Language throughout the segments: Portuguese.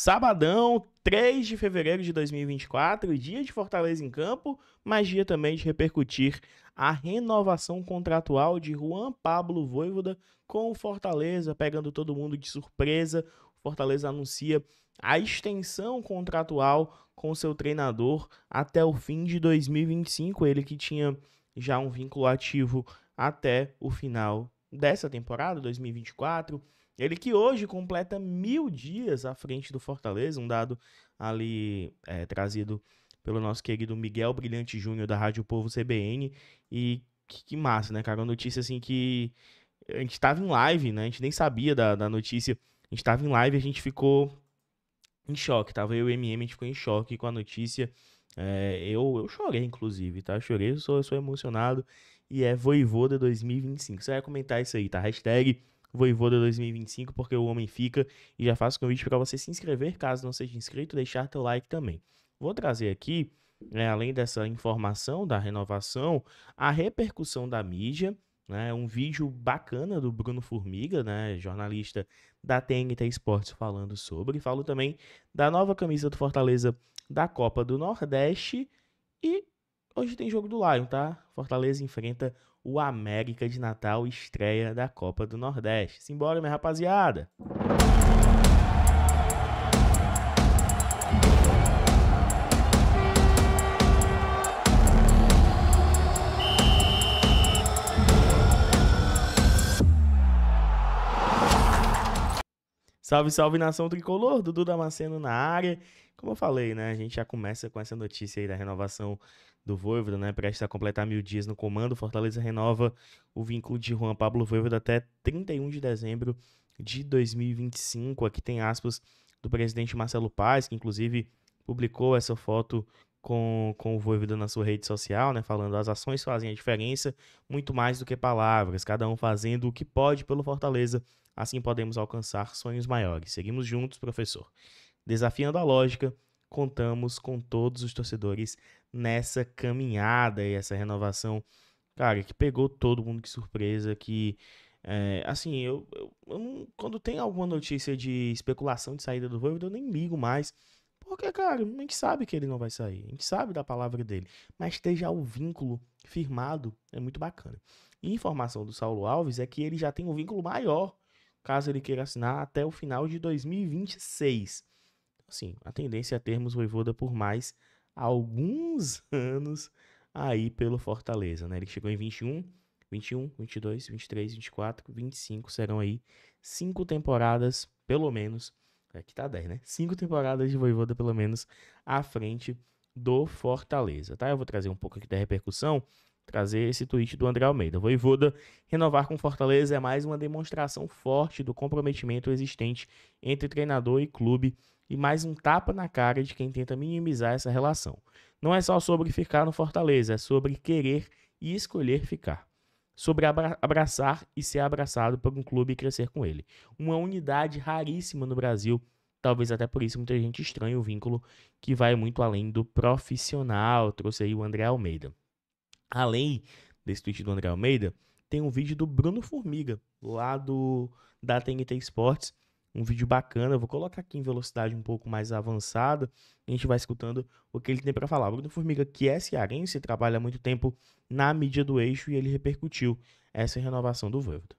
Sabadão, 3 de fevereiro de 2024, dia de Fortaleza em campo, mas dia também de repercutir a renovação contratual de Juan Pablo Voivoda com o Fortaleza, pegando todo mundo de surpresa. O Fortaleza anuncia a extensão contratual com seu treinador até o fim de 2025, ele que tinha já um vínculo ativo até o final dessa temporada, 2024. Ele que hoje completa mil dias à frente do Fortaleza, um dado ali é, trazido pelo nosso querido Miguel Brilhante Júnior da Rádio Povo CBN. E que, que, massa, né, cara? Uma notícia assim que a gente estava em live, né? A gente nem sabia da, da notícia. A gente estava em live e a gente ficou em choque. Tava eu e o MM, a gente ficou em choque com a notícia. É, eu, eu chorei, inclusive, tá? Eu chorei, eu sou, eu sou emocionado. E é Voivoda 2025. Você vai comentar isso aí, tá? Hashtag Voivoda 2025, porque o homem fica. E já faço convite para você se inscrever, caso não seja inscrito, deixar teu like também. Vou trazer aqui, né, além dessa informação da renovação, a repercussão da mídia. Né, um vídeo bacana do Bruno Formiga, né, jornalista da TNT Esportes, falando sobre. Falo também da nova camisa do Fortaleza da Copa do Nordeste. E hoje tem jogo do Lion, tá? Fortaleza enfrenta o América de Natal estreia da Copa do Nordeste. Simbora, minha rapaziada! Salve, salve nação tricolor, Dudu Damasceno na área. Como eu falei, né? A gente já começa com essa notícia aí da renovação do Voivoda, né? Presta a completar mil dias no comando, Fortaleza renova o vínculo de Juan Pablo Voivoda até 31 de dezembro de 2025. Aqui tem aspas do presidente Marcelo Paes, que inclusive publicou essa foto com, com o Voivoda na sua rede social, né? Falando as ações fazem a diferença muito mais do que palavras, cada um fazendo o que pode pelo Fortaleza, assim podemos alcançar sonhos maiores. Seguimos juntos, professor. Desafiando a lógica, contamos com todos os torcedores nessa caminhada e essa renovação, cara, que pegou todo mundo de surpresa, que é, assim, eu, eu, eu, quando tem alguma notícia de especulação de saída do Voivoda, eu nem ligo mais. Porque, cara, a gente sabe que ele não vai sair, a gente sabe da palavra dele, mas já o vínculo firmado é muito bacana. E informação do Saulo Alves é que ele já tem um vínculo maior, caso ele queira assinar até o final de 2026 assim, a tendência é termos Voivoda por mais alguns anos aí pelo Fortaleza, né? Ele chegou em 21, 21, 22, 23, 24, 25, serão aí cinco temporadas, pelo menos, aqui é tá 10, né? Cinco temporadas de Voivoda, pelo menos, à frente do Fortaleza, tá? Eu vou trazer um pouco aqui da repercussão, trazer esse tweet do André Almeida. Voivoda, renovar com Fortaleza é mais uma demonstração forte do comprometimento existente entre treinador e clube e mais um tapa na cara de quem tenta minimizar essa relação. Não é só sobre ficar no Fortaleza, é sobre querer e escolher ficar. Sobre abraçar e ser abraçado por um clube e crescer com ele. Uma unidade raríssima no Brasil, talvez até por isso muita gente estranha o vínculo que vai muito além do profissional. Trouxe aí o André Almeida. Além desse tweet do André Almeida, tem um vídeo do Bruno Formiga, lá do, da TNT Sports um vídeo bacana. Eu vou colocar aqui em velocidade um pouco mais avançada. a gente vai escutando o que ele tem para falar. Bruno Formiga, que é cearense, trabalha há muito tempo na mídia do eixo e ele repercutiu essa renovação do Voivoda.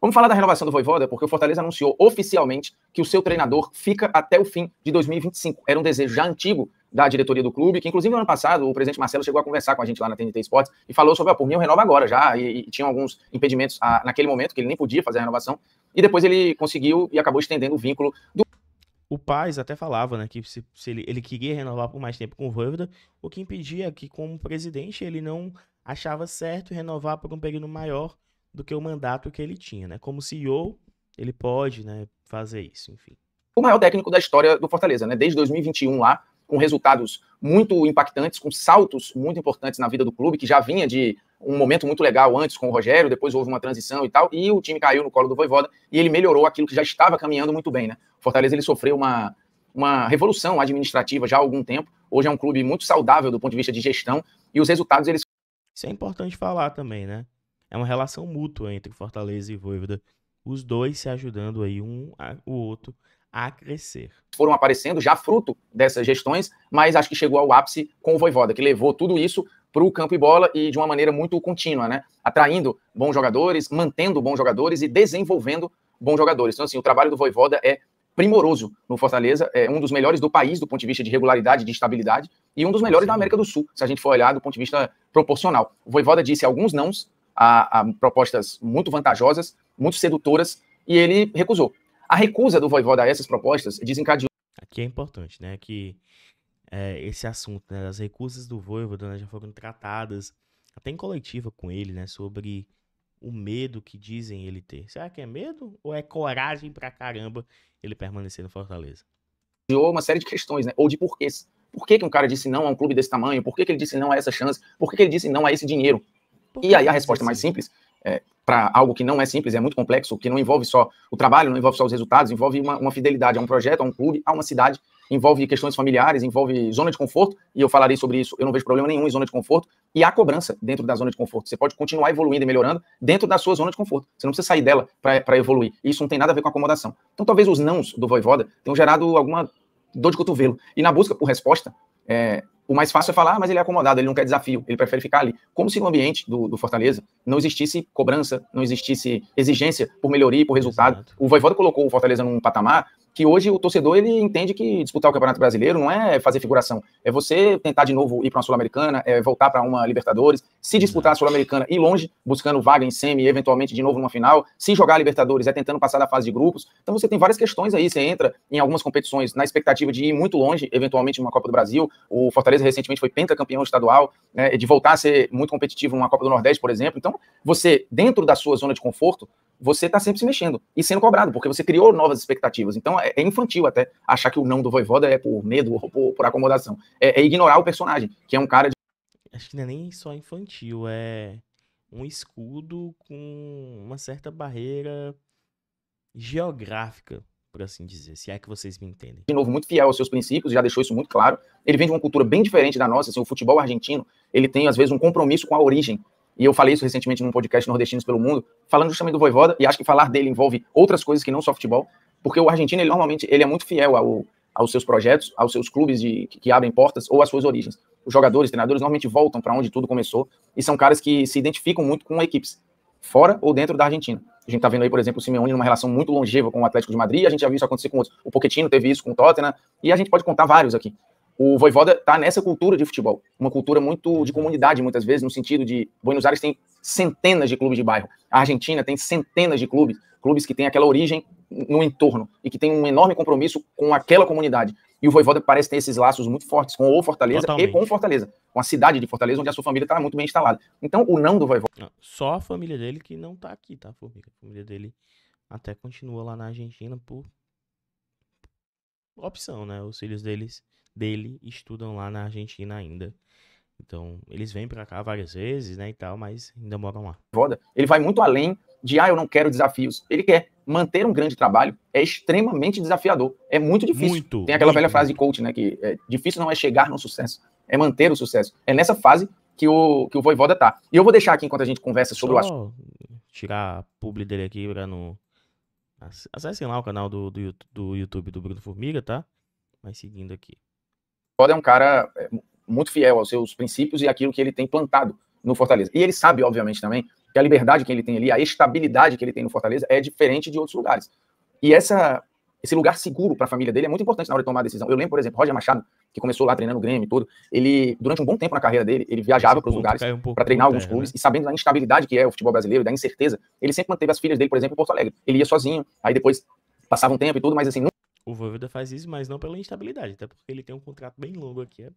Vamos falar da renovação do Voivoda, porque o Fortaleza anunciou oficialmente que o seu treinador fica até o fim de 2025. Era um desejo já antigo da diretoria do clube, que inclusive no ano passado o presidente Marcelo chegou a conversar com a gente lá na TNT Sports e falou sobre, ó, por mim eu renovo agora já, e, e tinha alguns impedimentos a, naquele momento, que ele nem podia fazer a renovação, e depois ele conseguiu e acabou estendendo o vínculo do. O Paz até falava, né, que se, se ele, ele, queria renovar por mais tempo com o Voivoda, o que impedia que, como presidente, ele não achava certo renovar por um período maior do que o mandato que ele tinha, né? Como CEO, ele pode, né, fazer isso, enfim. O maior técnico da história do Fortaleza, né? Desde 2021 lá, com resultados muito impactantes, com saltos muito importantes na vida do clube, que já vinha de um momento muito legal antes com o Rogério, depois houve uma transição e tal, e o time caiu no colo do Voivoda e ele melhorou aquilo que já estava caminhando muito bem, né? Fortaleza ele sofreu uma, uma revolução administrativa já há algum tempo. Hoje é um clube muito saudável do ponto de vista de gestão e os resultados eles Isso é importante falar também, né? É uma relação mútua entre Fortaleza e Voivoda, os dois se ajudando aí um o outro a crescer. Foram aparecendo já fruto dessas gestões, mas acho que chegou ao ápice com o Voivoda, que levou tudo isso para o campo e bola e de uma maneira muito contínua, né? Atraindo bons jogadores, mantendo bons jogadores e desenvolvendo bons jogadores. Então, assim, o trabalho do Voivoda é primoroso no Fortaleza, é um dos melhores do país do ponto de vista de regularidade, de estabilidade e um dos melhores Sim. da América do Sul, se a gente for olhar do ponto de vista proporcional. O Voivoda disse alguns nãos a, a propostas muito vantajosas, muito sedutoras, e ele recusou. A recusa do Voivoda a essas propostas desencadeou. Aqui é importante, né? Que é, esse assunto, né? recusas do Voivoda né, já foram tratadas, até em coletiva com ele, né? Sobre o medo que dizem ele ter. Será que é medo ou é coragem pra caramba ele permanecer no Fortaleza? Uma série de questões, né? Ou de porquês. Por que, que um cara disse não a um clube desse tamanho? Por que, que ele disse não a essa chance? Por que, que ele disse não a esse dinheiro? E aí a resposta mais simples é, para algo que não é simples, é muito complexo, que não envolve só o trabalho, não envolve só os resultados, envolve uma, uma fidelidade a um projeto, a um clube, a uma cidade, envolve questões familiares, envolve zona de conforto, e eu falarei sobre isso, eu não vejo problema nenhum em zona de conforto, e há cobrança dentro da zona de conforto. Você pode continuar evoluindo e melhorando dentro da sua zona de conforto. Você não precisa sair dela para evoluir. E isso não tem nada a ver com acomodação. Então, talvez os nãos do Voivoda tenham gerado alguma dor de cotovelo. E na busca por resposta, é, o mais fácil é falar, ah, mas ele é acomodado, ele não quer desafio, ele prefere ficar ali. Como se no ambiente do, do Fortaleza não existisse cobrança, não existisse exigência por melhoria e por resultado. Exato. O Voivoda colocou o Fortaleza num patamar que hoje o torcedor ele entende que disputar o Campeonato Brasileiro não é fazer figuração, é você tentar de novo ir para uma Sul-Americana, é voltar para uma Libertadores, se disputar a Sul-Americana e longe, buscando vaga em semi, eventualmente de novo numa final, se jogar a Libertadores é tentando passar da fase de grupos. Então você tem várias questões aí, você entra em algumas competições na expectativa de ir muito longe, eventualmente numa Copa do Brasil. O Fortaleza recentemente foi pentacampeão estadual, né, de voltar a ser muito competitivo numa Copa do Nordeste, por exemplo. Então, você dentro da sua zona de conforto, você está sempre se mexendo e sendo cobrado, porque você criou novas expectativas. Então é, é, infantil até achar que o não do Voivoda é por medo ou por, por acomodação. É, é, ignorar o personagem, que é um cara de. Acho que não é nem só infantil, é um escudo com uma certa barreira geográfica, por assim dizer, se é que vocês me entendem. De novo, muito fiel aos seus princípios, já deixou isso muito claro. Ele vem de uma cultura bem diferente da nossa, assim, o futebol argentino, ele tem às vezes um compromisso com a origem e eu falei isso recentemente num podcast Nordestinos pelo Mundo, falando justamente do Voivoda, e acho que falar dele envolve outras coisas que não só futebol, porque o argentino, ele normalmente, ele é muito fiel ao, aos seus projetos, aos seus clubes de, que, que abrem portas ou às suas origens. Os jogadores, treinadores, normalmente voltam para onde tudo começou e são caras que se identificam muito com equipes, fora ou dentro da Argentina. A gente está vendo aí, por exemplo, o Simeone numa relação muito longeva com o Atlético de Madrid, a gente já viu isso acontecer com outros. O Pochettino teve isso com o Tottenham, e a gente pode contar vários aqui o Voivoda está nessa cultura de futebol, uma cultura muito de uhum. comunidade, muitas vezes, no sentido de Buenos Aires tem centenas de clubes de bairro, a Argentina tem centenas de clubes, clubes que têm aquela origem no entorno e que tem um enorme compromisso com aquela comunidade. E o Voivoda parece ter esses laços muito fortes com o Fortaleza Totalmente. e com Fortaleza, com a cidade de Fortaleza, onde a sua família está muito bem instalada. Então, o não do Voivoda. Só a família dele que não está aqui, tá, A família dele até continua lá na Argentina por opção, né? Os filhos deles, dele estudam lá na Argentina ainda. Então, eles vêm para cá várias vezes, né, e tal, mas ainda moram lá. Voda, ele vai muito além de, ah, eu não quero desafios. Ele quer manter um grande trabalho, é extremamente desafiador, é muito difícil. Muito, Tem aquela muito, velha frase de coach, né, que é, difícil não é chegar no sucesso, é manter o sucesso. É nessa fase que o, que o Voivoda tá. E eu vou deixar aqui enquanto a gente conversa sobre o assunto. tirar a publi dele aqui para não... Acessem lá o canal do, do, do YouTube do Bruno Formiga, tá? Mas seguindo aqui. Olha, é um cara é, muito fiel aos seus princípios e aquilo que ele tem plantado no Fortaleza. E ele sabe, obviamente, também que a liberdade que ele tem ali, a estabilidade que ele tem no Fortaleza é diferente de outros lugares. E essa esse lugar seguro para a família dele é muito importante na hora de tomar a decisão. Eu lembro, por exemplo, Roger Machado, que começou lá treinando o Grêmio e tudo, ele, durante um bom tempo na carreira dele, ele viajava para os lugares um para treinar alguns terra, clubes, né? e sabendo da instabilidade que é o futebol brasileiro, da incerteza, ele sempre manteve as filhas dele, por exemplo, em Porto Alegre. Ele ia sozinho, aí depois passava um tempo e tudo, mas assim... Nunca... O Voivoda faz isso, mas não pela instabilidade, até porque ele tem um contrato bem longo aqui, é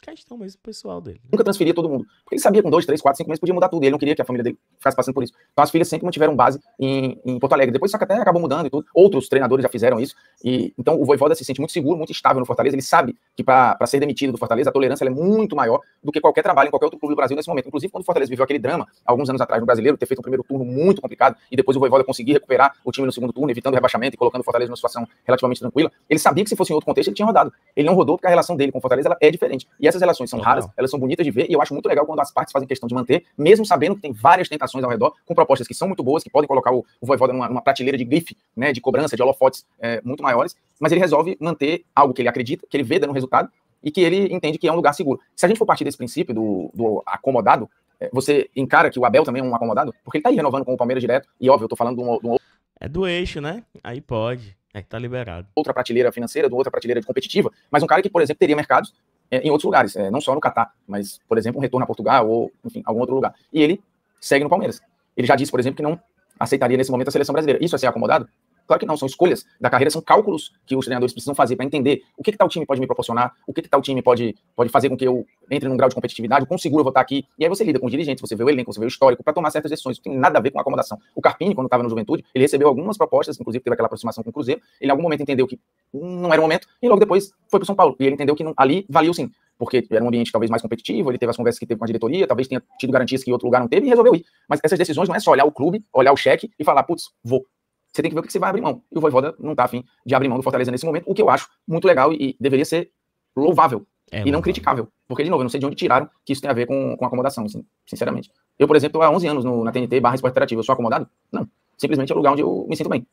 questão mesmo pessoal dele. Né? Nunca transferia todo mundo. Porque ele sabia com dois, três, quatro, cinco meses podia mudar tudo. Ele não queria que a família dele ficasse passando por isso. Então as filhas sempre mantiveram base em, em Porto Alegre. Depois só que até acabou mudando e tudo. Outros treinadores já fizeram isso. E então o Voivoda se sente muito seguro, muito estável no Fortaleza. Ele sabe que para ser demitido do Fortaleza a tolerância é muito maior do que qualquer trabalho em qualquer outro clube do Brasil nesse momento. Inclusive quando o Fortaleza viveu aquele drama alguns anos atrás no Brasileiro, ter feito um primeiro turno muito complicado e depois o Voivoda conseguir recuperar o time no segundo turno, evitando o rebaixamento e colocando o Fortaleza numa situação relativamente tranquila. Ele sabia que se fosse em outro contexto ele tinha rodado. Ele não rodou porque a relação dele com o Fortaleza é diferente. E essas relações são raras, elas são bonitas de ver, e eu acho muito legal quando as partes fazem questão de manter, mesmo sabendo que tem várias tentações ao redor, com propostas que são muito boas, que podem colocar o, o Voivoda numa, numa prateleira de grife, né, de cobrança, de holofotes é, muito maiores, mas ele resolve manter algo que ele acredita, que ele vê dando resultado, e que ele entende que é um lugar seguro. Se a gente for partir desse princípio do, do acomodado, é, você encara que o Abel também é um acomodado? Porque ele tá aí renovando com o Palmeiras direto, e óbvio, eu tô falando de um, de um... É do eixo, né? Aí pode. É que tá liberado. Outra prateleira financeira, de outra prateleira competitiva, mas um cara que, por exemplo, teria mercados é, em outros lugares, é, não só no Catar, mas, por exemplo, um retorno a Portugal ou, enfim, algum outro lugar. E ele segue no Palmeiras. Ele já disse, por exemplo, que não aceitaria nesse momento a seleção brasileira. Isso é ser acomodado? Claro que não, são escolhas da carreira, são cálculos que os treinadores precisam fazer para entender o que, que tal time pode me proporcionar, o que, que tal time pode, pode fazer com que eu entre num grau de competitividade, com seguro eu vou estar tá aqui. E aí você lida com os dirigentes, você vê o elenco, você vê o histórico, para tomar certas decisões. Não tem nada a ver com acomodação. O Carpini, quando estava no Juventude, ele recebeu algumas propostas, inclusive teve aquela aproximação com o Cruzeiro. Ele, em algum momento, entendeu que não era o momento e logo depois foi para São Paulo. E ele entendeu que não, ali valeu sim porque era um ambiente talvez mais competitivo, ele teve as conversas que teve com a diretoria, talvez tenha tido garantias que outro lugar não teve e resolveu ir. Mas essas decisões não é só olhar o clube, olhar o cheque e falar, putz, vou. Você tem que ver o que você vai abrir mão. E o Voivoda não tá afim de abrir mão do Fortaleza nesse momento, o que eu acho muito legal e, e deveria ser louvável é, e não criticável. Porque, de novo, eu não sei de onde tiraram que isso tem a ver com, com acomodação, assim, sinceramente. Eu, por exemplo, há 11 anos no, na TNT barra esporte interativo, eu sou acomodado? Não. Simplesmente é o lugar onde eu me sinto bem.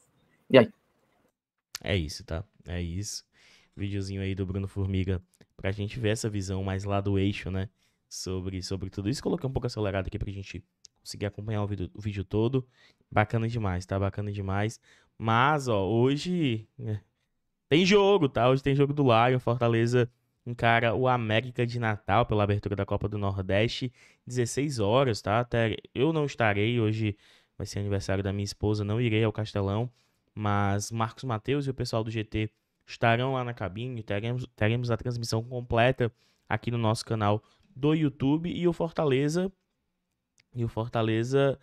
E aí? É isso, tá? É isso. Videozinho aí do Bruno Formiga pra gente ver essa visão mais lá do eixo, né? Sobre, sobre tudo isso. Coloquei um pouco acelerado aqui pra gente conseguir acompanhar o vídeo, o vídeo todo. Bacana demais, tá? Bacana demais. Mas, ó, hoje né, tem jogo, tá? Hoje tem jogo do Lion. Fortaleza encara o América de Natal pela abertura da Copa do Nordeste, 16 horas, tá? Até eu não estarei hoje, vai ser aniversário da minha esposa, não irei ao Castelão, mas Marcos Mateus e o pessoal do GT estarão lá na cabine, teremos, teremos a transmissão completa aqui no nosso canal do YouTube e o Fortaleza e o Fortaleza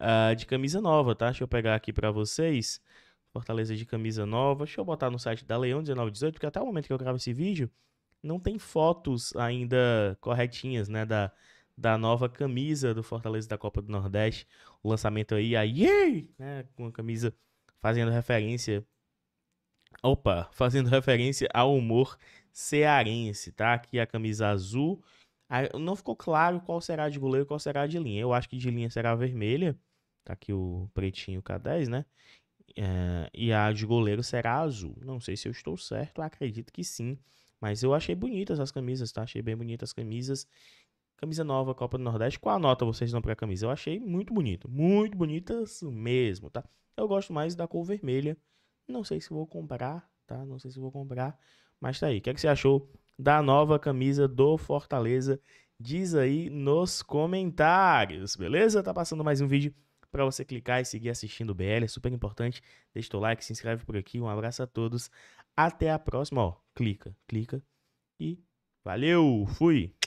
uh, de camisa nova, tá? Deixa eu pegar aqui para vocês. Fortaleza de camisa nova. Deixa eu botar no site da Leão 1918, porque até o momento que eu gravo esse vídeo, não tem fotos ainda corretinhas, né? Da, da nova camisa do Fortaleza da Copa do Nordeste. O lançamento aí, a Yay! Né, com a camisa fazendo referência. Opa! Fazendo referência ao humor cearense, tá? Aqui a camisa azul. Ah, não ficou claro qual será de goleiro e qual será de linha. Eu acho que de linha será vermelha. Tá aqui o pretinho K10, né? É, e a de goleiro será azul. Não sei se eu estou certo, acredito que sim. Mas eu achei bonitas as camisas, tá? Achei bem bonitas as camisas. Camisa nova, Copa do Nordeste. Qual a nota vocês dão pra camisa? Eu achei muito bonito. Muito bonitas mesmo, tá? Eu gosto mais da cor vermelha. Não sei se vou comprar, tá? Não sei se vou comprar. Mas tá aí. O que, é que você achou da nova camisa do Fortaleza? Diz aí nos comentários, beleza? Tá passando mais um vídeo para você clicar e seguir assistindo o BL. É super importante. Deixa o like, se inscreve por aqui. Um abraço a todos. Até a próxima. Ó, clica, clica e valeu! Fui!